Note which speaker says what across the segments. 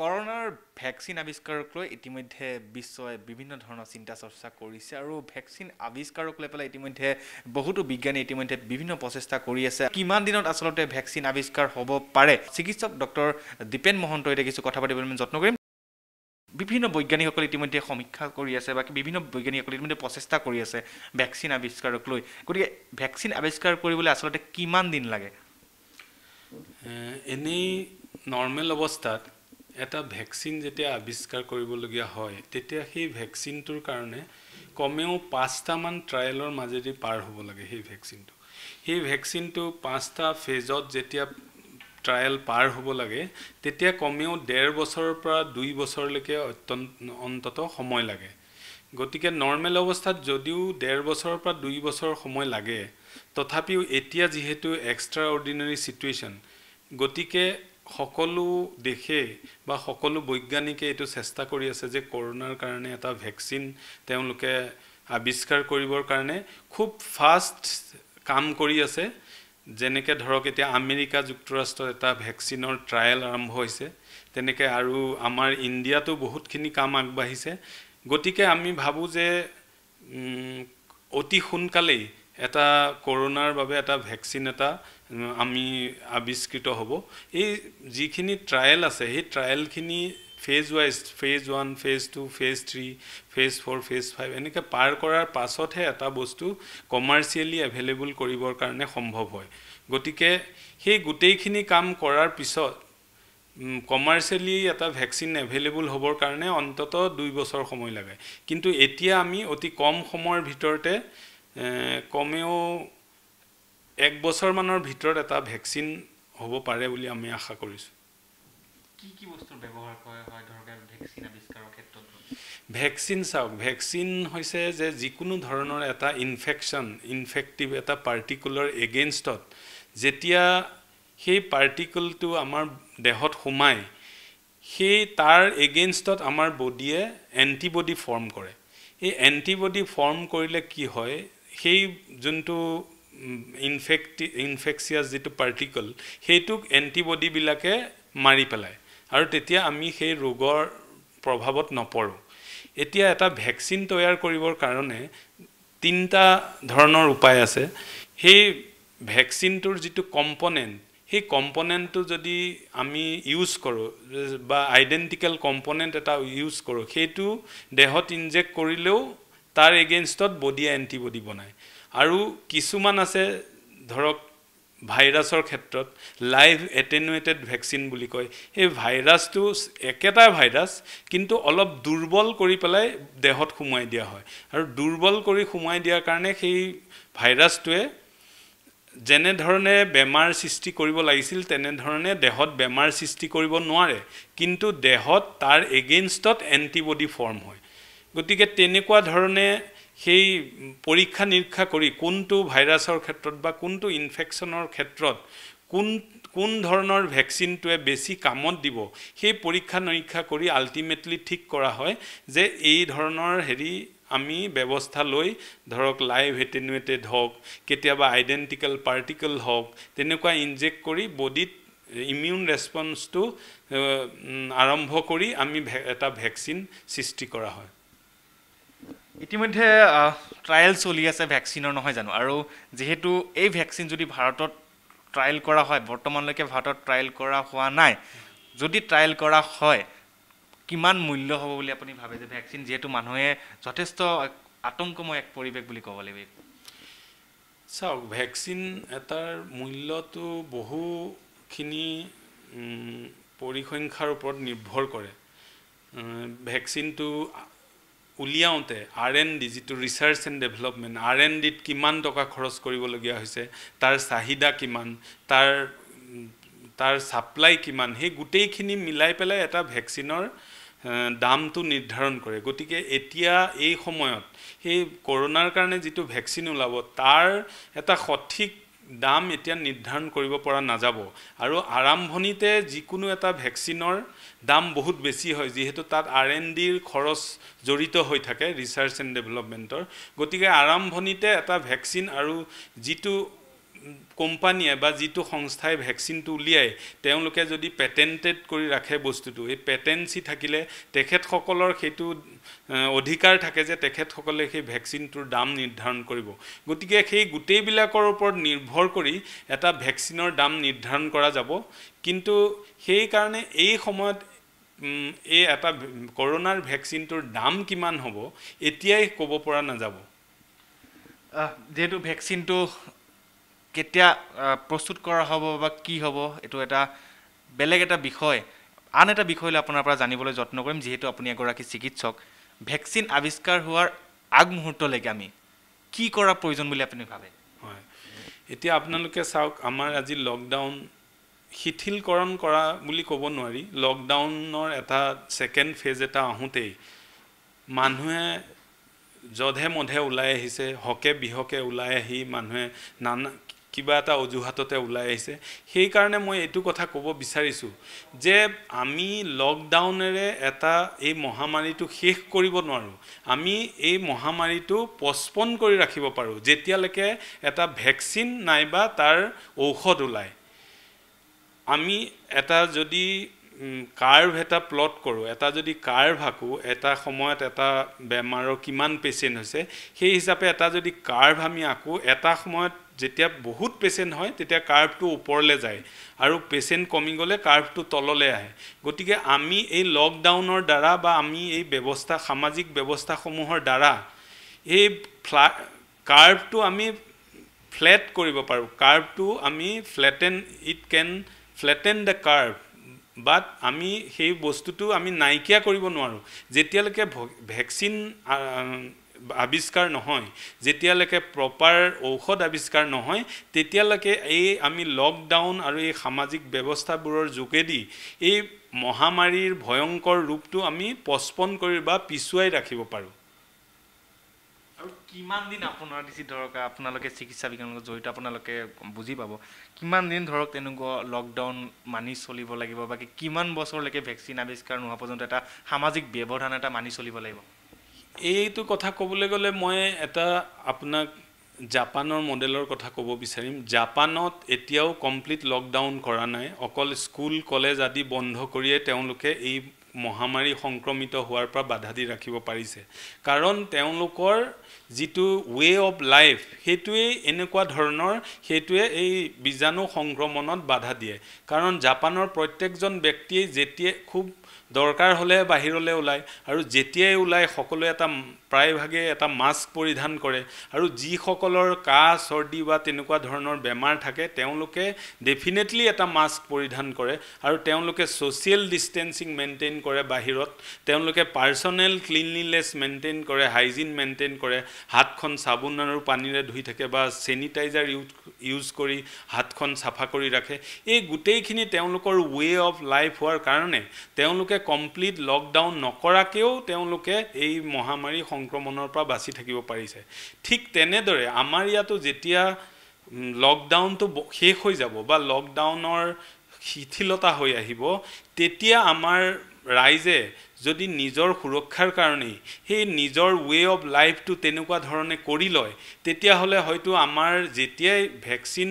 Speaker 1: কৰোণাৰ ভেকচিন আৱিষ্কাৰক লৈ ইতিমধ্যে বিশ্বই বিভিন্ন ধৰণৰ চিন্তা চৰ্চা কৰিছে আৰু ভেকচিন আৱিষ্কাৰক লৈ পেলাই ইতিমধ্যে বহুতো বিজ্ঞানী ইতিমধ্যে বিভিন্ন প্ৰচেষ্টা কৰি আছে কিমান দিনত আচলতে ভেকচিন আৱিষ্কাৰ হ'ব পাৰে চিকিৎসক ডক্টৰ দীপেন মহন্ত এতিয়া কিছু কথা পাতিবলৈ আমি যত্ন কৰিম বিভিন্ন বৈজ্ঞানিকসকলে ইতিমধ্যে সমীক্ষা কৰি আছে বা বিভিন্ন বৈজ্ঞানিকসকলে ইতিমধ্যে প্ৰচেষ্টা কৰি আছে ভেকচিন আৱিষ্কাৰক লৈ গতিকে
Speaker 2: ভেকচিন আৱিষ্কাৰ কৰিবলৈ আচলতে কিমান দিন লাগে এনেই নৰ্মেল অৱস্থাত এটা ভেকচিন যেতিয়া আৱিষ্কাৰ কৰিবলগীয়া হয় তেতিয়া সেই ভেকচিনটোৰ কাৰণে কমেও পাঁচটামান ট্ৰায়েলৰ মাজেদি পাৰ হ'ব লাগে সেই ভেকচিনটো সেই ভেকচিনটো পাঁচটা ফেজত যেতিয়া ট্ৰায়েল পাৰ হ'ব লাগে তেতিয়া কমেও ডেৰ বছৰৰ পৰা দুই বছৰলৈকে অত্যন্ত অন্ততঃ সময় লাগে গতিকে নৰ্মেল অৱস্থাত যদিও ডেৰ বছৰৰ পৰা দুই বছৰ সময় লাগে তথাপিও এতিয়া যিহেতু এক্সট্ৰা অৰ্ডিনেৰী ছিটুৱেশ্যন গতিকে সকলো দেশে বা সকলো বৈজ্ঞানিকে এইটো চেষ্টা কৰি আছে যে কৰোণাৰ কাৰণে এটা ভেকচিন তেওঁলোকে আৱিষ্কাৰ কৰিবৰ কাৰণে খুব ফাষ্ট কাম কৰি আছে যেনেকৈ ধৰক এতিয়া আমেৰিকা যুক্তৰাষ্ট্ৰত এটা ভেকচিনৰ ট্ৰায়েল আৰম্ভ হৈছে তেনেকৈ আৰু আমাৰ ইণ্ডিয়াতো বহুতখিনি কাম আগবাঢ়িছে গতিকে আমি ভাবোঁ যে অতি সোনকালেই এটা কৰোণাৰ বাবে এটা ভেকচিন এটা আমি আৱিষ্কৃত হ'ব এই যিখিনি ট্ৰায়েল আছে সেই ট্ৰায়েলখিনি phase wise phase one phase two phase three phase four phase five এনেকৈ পাৰ কৰাৰ পাছতহে এটা বস্তু কমাৰ্চিয়েলি এভেইলেবল কৰিবৰ কাৰণে সম্ভৱ হয় গতিকে সেই গোটেইখিনি কাম কৰাৰ পিছত কমাৰ্চিয়েলি এটা ভেকচিন এভেইলেবল হ'বৰ কাৰণে অন্ততঃ দুই বছৰ সময় লাগে কিন্তু এতিয়া আমি অতি কম সময়ৰ ভিতৰতে কমেও এক বছৰমানৰ ভিতৰত এটা ভেকচিন হ'ব পাৰে বুলি আমি আশা কৰিছোঁ
Speaker 1: কি কি বস্তুৰ ব্যৱহাৰ কৰা হয়
Speaker 2: ভেকচিন চাওক ভেকচিন হৈছে যে যিকোনো ধৰণৰ এটা ইনফেকশ্যন ইনফেক্টিভ এটা পাৰ্টিকুলাৰ এগেইনষ্টত যেতিয়া সেই পাৰ্টিকুলটো আমাৰ দেহত সোমায় সেই তাৰ এগেইনষ্টত আমাৰ বডিয়ে এণ্টিবডি ফৰ্ম কৰে এই এণ্টিবডি ফৰ্ম কৰিলে কি হয় সেই যোনটো ইনফেক্টি ইনফেক্সিয়াছ যিটো পাৰ্টিকল সেইটোক এণ্টিবডিবিলাকে মাৰি পেলায় আৰু তেতিয়া আমি সেই ৰোগৰ প্ৰভাৱত নপৰোঁ এতিয়া এটা ভেকচিন তৈয়াৰ কৰিবৰ কাৰণে তিনিটা ধৰণৰ উপায় আছে সেই ভেকচিনটোৰ যিটো কম্পনেণ্ট সেই কম্পনেণ্টটো যদি আমি ইউজ কৰোঁ বা আইডেণ্টিকেল কম্পনেণ্ট এটা ইউজ কৰোঁ সেইটো দেহত ইনজেক্ট কৰিলেও তাৰ এগেইনষ্টত বডিয়ে এণ্টিবডি বনায় আৰু কিছুমান আছে ধৰক ভাইৰাছৰ ক্ষেত্ৰত লাইভ এটেনুৱেটেড ভেকচিন বুলি কয় সেই ভাইৰাছটো একেটা ভাইৰাছ কিন্তু অলপ দুৰ্বল কৰি পেলাই দেহত সোমোৱাই দিয়া হয় আৰু দুৰ্বল কৰি সোমোৱাই দিয়াৰ কাৰণে সেই ভাইৰাছটোৱে যেনেধৰণে বেমাৰ সৃষ্টি কৰিব লাগিছিল তেনেধৰণে দেহত বেমাৰ সৃষ্টি কৰিব নোৱাৰে কিন্তু দেহত তাৰ এগেইনষ্টত এণ্টিবডি ফৰ্ম হয় গতিকে তেনেকুৱা ধৰণে সেই পৰীক্ষা নিৰীক্ষা কৰি কোনটো ভাইৰাছৰ ক্ষেত্ৰত বা কোনটো ইনফেকশ্যনৰ ক্ষেত্ৰত কোন কোন ধৰণৰ ভেকচিনটোৱে বেছি কামত দিব সেই পৰীক্ষা নিৰীক্ষা কৰি আল্টিমেটলি ঠিক কৰা হয় যে এই ধৰণৰ হেৰি আমি ব্যৱস্থা লৈ ধৰক লাইভ এটেনুৱেটেড হওক কেতিয়াবা আইডেণ্টিকেল পাৰ্টিকেল হওক তেনেকুৱা ইনজেক্ট কৰি বডিত ইমিউন ৰেছপন্সটো আৰম্ভ কৰি আমি এটা ভেকচিন সৃষ্টি কৰা হয় ইতিমধ্যে ট্ৰায়েল চলি আছে ভেকচিনৰ নহয় জানো
Speaker 1: আৰু যিহেতু এই ভেকচিন যদি ভাৰতত ট্ৰায়েল কৰা হয় বৰ্তমানলৈকে ভাৰতত ট্ৰায়েল কৰা হোৱা নাই যদি ট্ৰায়েল কৰা হয় কিমান মূল্য হ'ব বুলি আপুনি ভাবে যে ভেকচিন যিহেতু মানুহে যথেষ্ট আতংকময় এক পৰিৱেশ বুলি ক'ব লাগিব
Speaker 2: চাওক ভেকচিন এটাৰ মূল্যটো বহুখিনি পৰিসংখ্যাৰ ওপৰত নিৰ্ভৰ কৰে ভেকচিনটো উলিয়াওঁতে আৰ এন ডি যিটো research and development R N ডিত কিমান টকা খৰচ কৰিবলগীয়া হৈছে তাৰ চাহিদা কিমান তাৰ তাৰ ছাপ্লাই কিমান সেই গোটেইখিনি মিলাই পেলাই এটা ভেকচিনৰ দামটো নিৰ্ধাৰণ কৰে গতিকে এতিয়া এই সময়ত সেই কৰোণাৰ কাৰণে যিটো ভেকচিন ওলাব তাৰ এটা সঠিক দাম এতিয়া নিৰ্ধাৰণ কৰিব পৰা নাযাব আৰু আৰম্ভণিতে যিকোনো এটা ভেকচিনৰ দাম বহুত বেছি হয় যিহেতু তাত আৰ এন ডিৰ খৰচ জড়িত হৈ থাকে ৰিচাৰ্চ এণ্ড ডেভেলপমেণ্টৰ গতিকে আৰম্ভণিতে এটা ভেকচিন আৰু যিটো কোম্পানীয়ে বা যিটো সংস্থাই ভেকচিনটো উলিয়াই তেওঁলোকে যদি পেটেণ্টেড কৰি ৰাখে বস্তুটো এই পেটেঞ্চি থাকিলে তেখেতসকলৰ সেইটো অধিকাৰ থাকে যে তেখেতসকলে সেই ভেকচিনটোৰ দাম নিৰ্ধাৰণ কৰিব গতিকে সেই গোটেইবিলাকৰ ওপৰত নিৰ্ভৰ কৰি এটা ভেকচিনৰ দাম নিৰ্ধাৰণ কৰা যাব কিন্তু সেইকাৰণে এই সময়ত এই এটা কৰোণাৰ ভেকচিনটোৰ দাম কিমান হ'ব এতিয়াই ক'ব পৰা নাযাব
Speaker 1: যিহেতু ভেকচিনটো কেতিয়া প্ৰস্তুত কৰা হ'ব বা কি হ'ব এইটো এটা বেলেগ এটা বিষয় আন এটা বিষয় লৈ আপোনাৰ পৰা জানিবলৈ যত্ন কৰিম যিহেতু আপুনি এগৰাকী চিকিৎসক ভেকচিন আৱিষ্কাৰ হোৱাৰ আগমুহূৰ্তলৈকে আমি কি কৰাৰ প্ৰয়োজন বুলি আপুনি ভাবে
Speaker 2: হয় এতিয়া আপোনালোকে চাওক আমাৰ আজি লকডাউন শিথিলকৰণ কৰা বুলি ক'ব নোৱাৰি লকডাউনৰ এটা ছেকেণ্ড ফেজ এটা আহোঁতেই মানুহে যধে মধে ওলাই আহিছে হকে বিহকে ওলাই আহি মানুহে নানা কিবা এটা অজুহাততে ওলাই আহিছে সেইকাৰণে মই এইটো কথা ক'ব বিচাৰিছোঁ যে আমি লকডাউনেৰে এটা এই মহামাৰীটো শেষ কৰিব নোৱাৰোঁ আমি এই মহামাৰীটো পচপন কৰি ৰাখিব পাৰোঁ যেতিয়ালৈকে এটা ভেকচিন নাইবা তাৰ ঔষধ ওলায় আমি এটা যদি কাৰ্ভ এটা প্লট কৰোঁ এটা যদি কাৰ্ভ আঁকো এটা সময়ত এটা বেমাৰৰ কিমান পেচেণ্ট হৈছে সেই হিচাপে এটা যদি কাৰ্ভ আমি আঁকো এটা সময়ত যেতিয়া বহুত পেচেণ্ট হয় তেতিয়া কাৰ্ভটো ওপৰলৈ যায় আৰু পেচেণ্ট কমি গ'লে কাৰ্ভটো তললৈ আহে গতিকে আমি এই লকডাউনৰ দ্বাৰা বা আমি এই ব্যৱস্থা সামাজিক ব্যৱস্থাসমূহৰ দ্বাৰা এই ফ্লা কাৰ্ভটো আমি ফ্লেট কৰিব পাৰোঁ কাৰ্ভটো আমি flatten it can flatten the curve but আমি সেই বস্তুটো আমি নাইকিয়া কৰিব নোৱাৰোঁ যেতিয়ালৈকে ভেকচিন আৱিষ্কাৰ নহয় যেতিয়ালৈকে প্ৰপাৰ ঔষধ আৱিষ্কাৰ নহয় তেতিয়ালৈকে এই আমি লকডাউন আৰু এই সামাজিক ব্যৱস্থাবোৰৰ যোগেদি এই মহামাৰীৰ ভয়ংকৰ ৰূপটো আমি পচপন কৰি বা পিছুৱাই ৰাখিব পাৰোঁ
Speaker 1: আৰু কিমান দিন আপোনাৰ দিছে ধৰক আপোনালোকে চিকিৎসা বিজ্ঞানৰ লগত জড়িত আপোনালোকে বুজি পাব কিমান দিন ধৰক তেনেকুৱা লকডাউন মানি চলিব লাগিব বাকী কিমান বছৰলৈকে ভেকচিন আৱিষ্কাৰ নোহোৱা পৰ্যন্ত এটা সামাজিক ব্যৱধান এটা মানি চলিব লাগিব
Speaker 2: এইটো কথা ক'বলৈ গ'লে মই এটা আপোনাক জাপানৰ মডেলৰ কথা ক'ব বিচাৰিম জাপানত এতিয়াও কমপ্লিট লকডাউন কৰা নাই অকল স্কুল কলেজ আদি বন্ধ কৰিয়ে তেওঁলোকে এই মহামাৰী সংক্ৰমিত হোৱাৰ পৰা বাধা দি ৰাখিব পাৰিছে কাৰণ তেওঁলোকৰ যিটো ৱে অৱ লাইফ সেইটোৱেই এনেকুৱা ধৰণৰ সেইটোৱে এই বীজাণু সংক্ৰমণত বাধা দিয়ে কাৰণ জাপানৰ প্ৰত্যেকজন ব্যক্তিয়েই যেতিয়াই খুব দৰকাৰ হ'লে বাহিৰলৈ ওলায় আৰু যেতিয়াই ওলায় সকলোৱে এটা প্ৰায়ভাগে এটা মাস্ক পৰিধান কৰে আৰু যিসকলৰ কাহ চৰ্দি বা তেনেকুৱা ধৰণৰ বেমাৰ থাকে তেওঁলোকে ডেফিনেটলি এটা মাস্ক পৰিধান কৰে আৰু তেওঁলোকে ছ'চিয়েল ডিষ্টেঞ্চিং মেইনটেইন কৰে বাহিৰত তেওঁলোকে পাৰ্চনেল ক্লিনলিনেছ মেইনটেইন কৰে হাইজিন মেইনটেইন কৰে হাতখন চাবোন আৰু পানীৰে ধুই থাকে বা চেনিটাইজাৰ ইউজ ইউজ কৰি হাতখন চাফা কৰি ৰাখে এই গোটেইখিনি তেওঁলোকৰ ৱে অফ লাইফ হোৱাৰ কাৰণে তেওঁলোকে আচলতে কমপ্লিট লকডাউন নকৰাকৈও তেওঁলোকে এই মহামাৰী সংক্ৰমণৰ পৰা বাচি থাকিব পাৰিছে ঠিক তেনেদৰে আমাৰ ইয়াতো যেতিয়া লকডাউনটো শেষ হৈ যাব বা লকডাউনৰ শিথিলতা হৈ আহিব তেতিয়া আমাৰ ৰাইজে যদি নিজৰ সুৰক্ষাৰ কাৰণেই সেই নিজৰ ৱে অৱ লাইফটো তেনেকুৱা ধৰণে কৰি লয় তেতিয়াহ'লে হয়তো আমাৰ যেতিয়াই ভেকচিন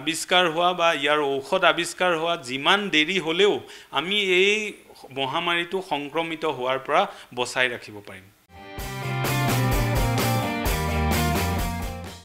Speaker 2: আৱিষ্কাৰ হোৱা বা ইয়াৰ ঔষধ আৱিষ্কাৰ হোৱা যিমান দেৰি হ'লেও আমি এই মহামাৰীটো সংক্ৰমিত হোৱাৰ পৰা বচাই ৰাখিব পাৰিম